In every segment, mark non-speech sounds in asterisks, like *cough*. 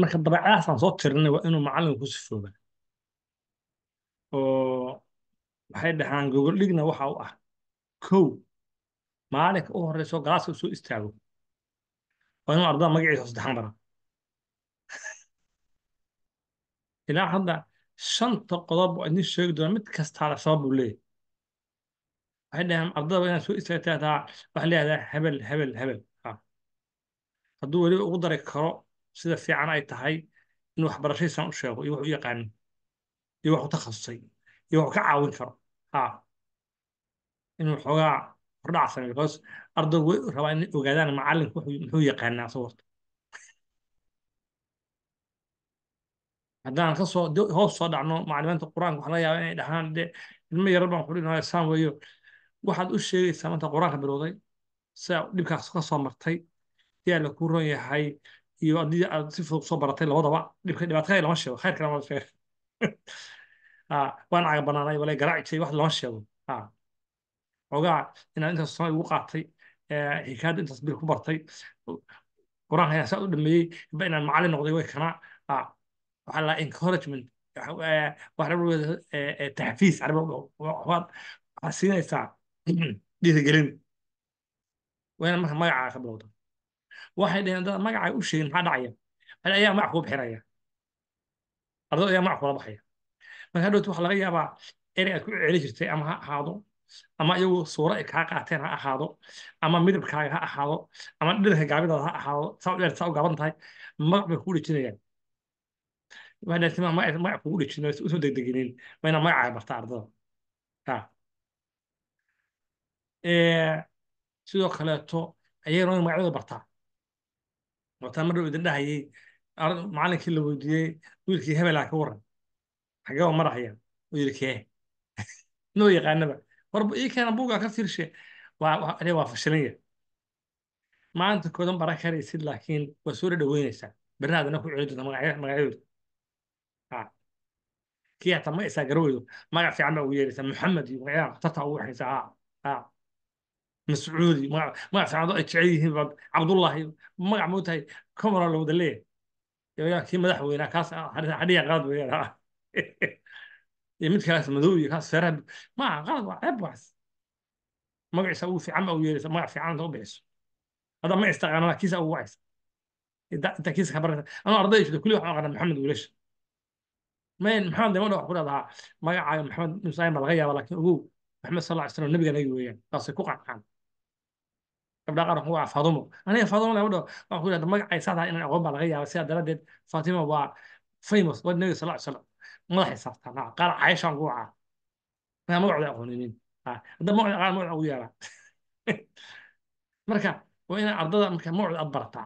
marka dabeecadahaasaan soo tirinay waa inuu macallinku ku sifooga oo waxay dhahaan gogoldhigna waxa u ah kow maalinka u horeyso galaaska u soo istaago waa inuu ardada magaciisa hoosdexan bara *laughs* ilaa hadda shanta qodob oo idin sheegi doona mid kastaada sabab uu leeyahy waxay dhahaan ardada waa inaad soo istaagtaa waxaa leeyadaa hebel hebel hebel ah. hadduu weliba ugu dari karo sida fiican ay tahay inuu waxbarashadiisan u sheego iyo wax u yaqaano iyo wax u takhasusay iyo waxu ka caawin karo ha inuu xoogaa hordhac sameeyo because arday way rabaa inay ogaadaan macalinku muxuu yaqaanaa soo haddaan kasoo hoos soo dhacno macalimiinta qur-aanka waxaa laga yaabaa inay dhahaan de ilmo yara baan xulinahay saan weeyo waxaad u sheegaysaa maanta qur-aanka bilowday sidaa dhibkaas kasoo martay yaa la ku ron yahay iyo adii aad si fudug soo baratay labadaba dhibka dhibaatada lama sheego khayrka lama sheego waan caga banaanay wale garaaci jiray wax lama sheego ogaa inaad intaas sana igu qaatay xikaadda intaas bil ku bartay qur-aanka inaan saa u dhameeyey ba inaan macallin noqday way kana waxaa la encouragement taxfiis waxaad siinaysaa dhiirigelin waa marka magacaaga ka bilowda waxay dhaheen dad magacay u sheegin maxaa dhacaya bal ayaa magac kuu bixinaya ardaydu ayaa magac kula baxaya marka hadhowt waxa laga yaabaa erey aad ku celi jirtay ama ha ahaado ama iyagu suura ay kaa qaateen ha ahaado ama midabkaaga ha ahaado ama dhidhanka gaabidaada ha ahaado saa u dheer saa u gaaban tahay magac bay kugu dhejinayaan magac kugu dhejin usoo degdeginin waa magacaa barta ardada sidoo kaleeto ayagana magacyada bartaa wataan mar dhow idin dhahayey macalinkii la weydiiyey wiilkii hebelaa ah ka waran xagee u madaxaya oo yidhi kee *laughs* noo yaqaanaba war ii keena buugaa ka firshe waa fashilinya maanta koodan bara karaysid laakiin waa soo dhadhaweynaysaa berna adana ku celin doonta magacyadooda kii hataa isaa garaweydo magac fiican baa ugu yeeraysaa maxamed iyo magacyaha khatarta ugu waxaysaa مسعودي ما ما اعرف إيه، عبد الله عبد الله ما عمود هاي كاميرا لو دلي يا *laughs* يا كي مدح وين كاس حريه غاد وين يمد كاس مدوي كاس فرب ما غاد عيب واس ما قاعد يسوي في عم او يريد ما في عم هو بيس هذا ما يستغنى انا كيس او وايس انت كيس خبرت انا ارضيش كل يوم انا محمد وليش ما محمد ما له حقول هذا ما محمد مسايم الغيه ولكن هو محمد صلى الله عليه وسلم نبي قال ايوه يعني خاصه كوكا gabdhaa qaar waa fadumo aniga fadumo gabadho waxaan ku idhahda magacay saatahay inaan aqoon baa laga yaaba sidaa daraaddeed fatima waa famous waa nabi sal slam madaxay saartaa naca qaar caayisha aan ku wacaa maa magacooda aqooninin hadda magacoda qaar magaca ugu yeelaa marka waa inaa ardada marka magacooda aad barataa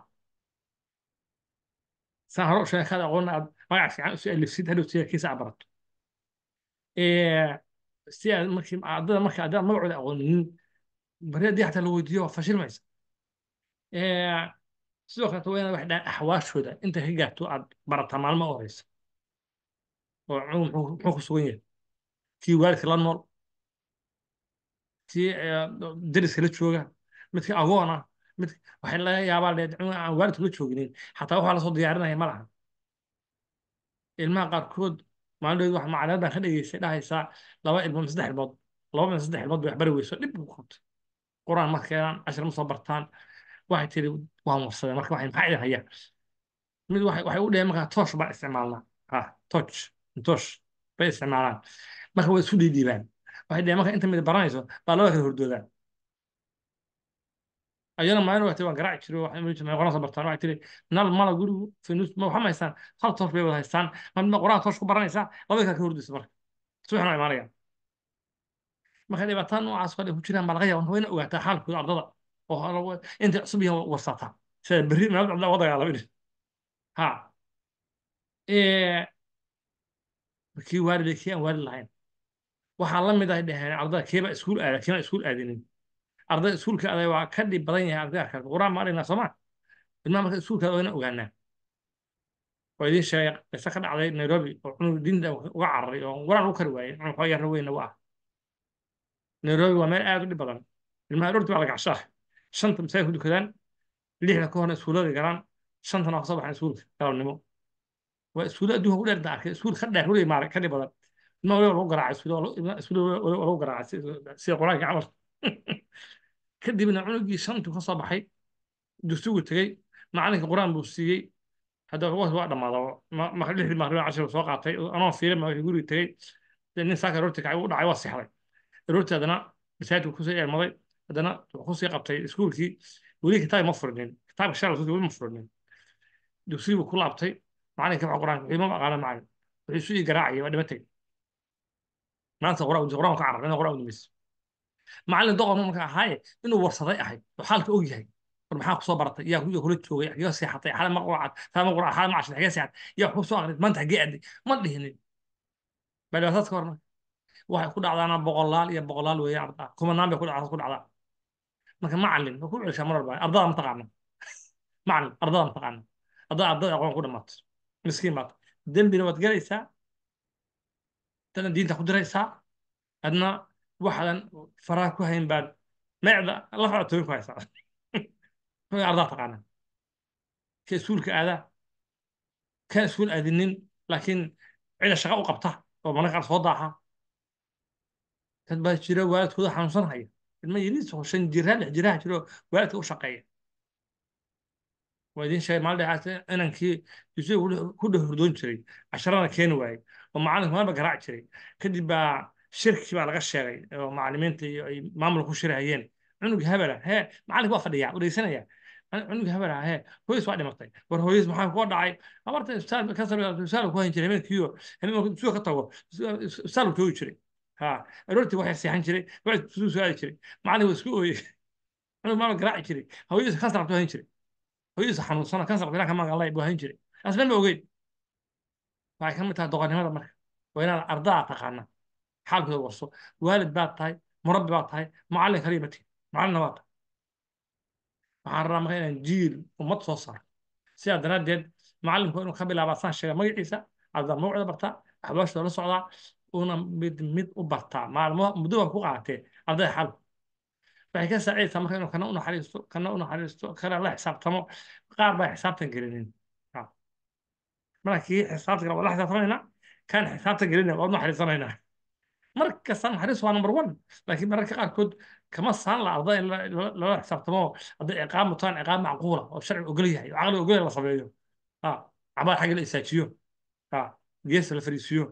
saan hore sheekaada aqoonna aad magac fiican usoo alifsid hadhow sheekiisa aad barato si aad markii ardada marka adaa magacooda aqooninin baryadii xataa la weydiiyo waa fashilmaysa sidoo kaleta waa inaad wax dhahan axwaashooda inta ka gaarto aad barataa maalmo u horeysa oo muxuu ku sugan yahay tii waalidka la nool tii dariska la jooga midka agoona ah mid waxay laga yaabaa leed aan waalidku la jooginin xataa waxaa lasoo diyaarinaya ma ilmaha qaarkood maalin wax macaliyad ka dhegeystay dhahaysaa laba ilmood saddex ilmood laba ilmood saddex ilmood bay wax weyso dhib ugu qabtay quraan marka helaan cashir ma soo bartaan waxay tiri waan warsadeen marka waxay maxaa idin hayaan mid waxay u dheheen markaa toosh baan isticmaalnaa ha toosh toosh bay isticmaalaan marka way isu dhiidhiibaan waxay dheheen marka inta mid baranayso baa labada kala hordoodaan ayana maalin waa tiri waan garaaci jiro quraan soo bartaan waxay tiri nal mala gurigu finus ma waxaa ma haystaan hal tosh bay wada haystaan ma quraan toosh ku baranaysaa labada kala ka hordoysa marka subaxna imaanayaan marka dhibaataan noocaas kale ku jiraan baa laga yaaba ogaataa xaalkooda ardada oo inta cusub yahan warsataa sida berri maalad caddaa wadagaalabin ha kii waalida kii aan waalid lahayn waxaa la mid ah dheheen ardada keeba iskuul aada kiina iskuul aadinin ardada iskuulka aday waa ka dhib badan yahay ardada kale quraan maa dhignaa soomaa ilmaha marka iskuulka waa inaan ogaanaa waa idiin sheegay qisa ka dhacday nairobi oo cunug diinta uga cararay oo waraan ugu kari waayey cunug xoogyaarra weyna u ah nairobi waa meel aad u dhib badan ilmaha dhurti baa la gacshaa shanta masay ku dukadaan lixda ka horna iskuulada galaan shantana waa ka soo baxaan iskuulka galabnimo waa iskuulle adduunka ugu dheer da arkay iskuul ka dheer weliga maara ka dhib badan ilma waliba lagu garaacay iskuulle lagu garaacay sida quraanka camal kadibna cunugii shantu kasoo baxay dugsigu tegey macalinka qur-aan buu siiyey hadda waa dhammaadaa lixdii maqriba cashirka soo qaatay anoo fiirin baa guriga tegey nin saaka rorti kacay u dhacay waa sixday روتا دنا مسألة وخصوصية يعني ماذا دنا وخصوصية قبتي سكول كي وليه كتاب مفرنين كتاب الشارع صدي وين مفرنين دوسي وكل عبتي معنى كم قرآن إيه ما قال معنى ويسوي جراعي وده متي ما أنسى قرآن وده قرآن كعرب أنا قرآن ونمس معنى دوغة ما كان هاي إنه ورصة ضيئة هاي وحالك أوي هاي ورمحان صبرت يا يا كلت يا يا سيحت يا حلم قرعت ثام قرعت حلم عشان يا سيحت يا حبوس واغرد ما أنت جاي ما أدري هني بعد ما waxay ku dhacdaana boqolaal iyo boqolaal weeye ardaa kumanaan ku dhacdaa marka macalin wuxuu ceshaa mar ardada mataqaana *laughs* macalin ardada mataqaana haddaa ardada aqoon ku dhamaato miskiin baata dembina waad galaysaa dadna diinta ku diraysaa adna waxaadan faraha ku hayn baad meecda lafaad tooyin ku haysaa *laughs* ardaa taqaana ka iskuulka aada ka iskuul aadinin laakiin cida shaqa u qabta oo mararka qaar soo daaxa dad jira waalidkooda xanuunsan haya ilma yariis oo shan jira lix jiraha jiro waalidka u shaqeeya waa sheegay maalin dhexaase inankii yuusuf ku dheh hordoon jiray casharana keeni waayey oo macalinku maalba garaac jiray kadib baa shirki baa laga sheegay oo macalimiinta iyo ay maamul ku shirhayeen cunug habala hee macalinku waa fadhiyaa udhegsanaya cunug habala hee hooyis waa dhimatay war hooyis maxaa kua dhacay abarta ustaal ka sarbistaal ku hayn jiray habeenkiiyo habeen suuqa ka tago ustaal joogi jiray ha aroortii waxay seexan jiray bacd suu su-aali jiray macallin waa isku ooyey cunug maama garaaci jiray hooyadiisa kansar qabtu hayn jiray hooyadiisa xanuunsana kansar qabtu inaanka maangalay buu hayn jiray taas meel ma ogeyn waxay ka mid tahay doqonnimada marka waa inaad ardaa taqaana xaalkooda warso waalid baad tahay murabbi baad tahay macallin kaliya mati macallinna waa tahay waxaan rabaa marka inaan jiil ummad soo saaro sidaa daraaddeed macallinku inuu ka bilaabaa saan sheega magaciisa aad mawcida bartaa waxbaashooda la socdaa una mid mid u bartaa maalmo muddo waa ku qaatee ardayda xal waxay ka saacidaysaa marka inuu kana u naxariisto kana u naxariisto kana la xisaabtamo qaar baa xisaabtan gelinin marka kii xisaabta gala waa la xisaabtamaynaa kan xisaabtan gelinaya waa u naxariisanaynaa mar naxariis waa number one laakiin mararka qaarkood kama saan la arday in lala xisaabtamo hadday ciqaab mutaan ciqaab macquula oo sharciga ogol yahay oo caqliga ogol la sameeyo cabaar xagga la istaajiyo gees la fariisiyo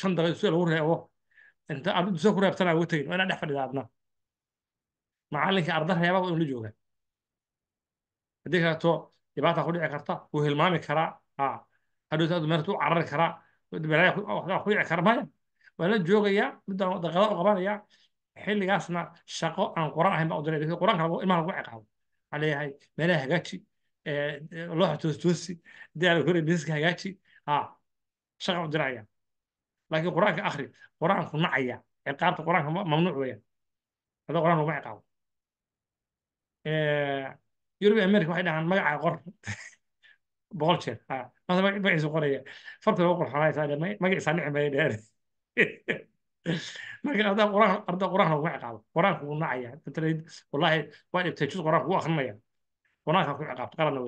shan daqiiq si lagu reebo inta ardaydu soo ku reebtana uga tegin waa inaa dhex fadhida macalinka arda reebaba inuu la jooga haddii kaleeto dhibaataa ku dhici karta wuu hilmaami karaa hadhowta adu meertu u carari karaa beeraya ku dhici kara maya waa la joogayaa midaan daqada u qabanaya xilligaasna shaqo aan quraan ahayn baa u diray quraanka ilmaha lagu ciqaabo waxaa leeyahay meelaha hagaaji looxa toostoosi dee miiska hagaaji shaqa u diraya laakiin qur-aanka akhri qur-aanku nacaya ciqaabta qur-aanka mamnuuc weeyaan hadda qur-aanka laguma ciqaabo yurub america waxay dhahaan magacaa qor *laughs* boqol jeer ah, mada magaciisu qoraya farta lagu qorxonaya saa magaciisaa nicim bay dheer *laughs* marka haddaa qur-aan arda qur-aan laguma ciqaabo qur-aanku wuu nacaya wallaahi waa dhibtay juz qur-aanku wuu akrinaya qur-aanka ku ciqaabta qaranna weya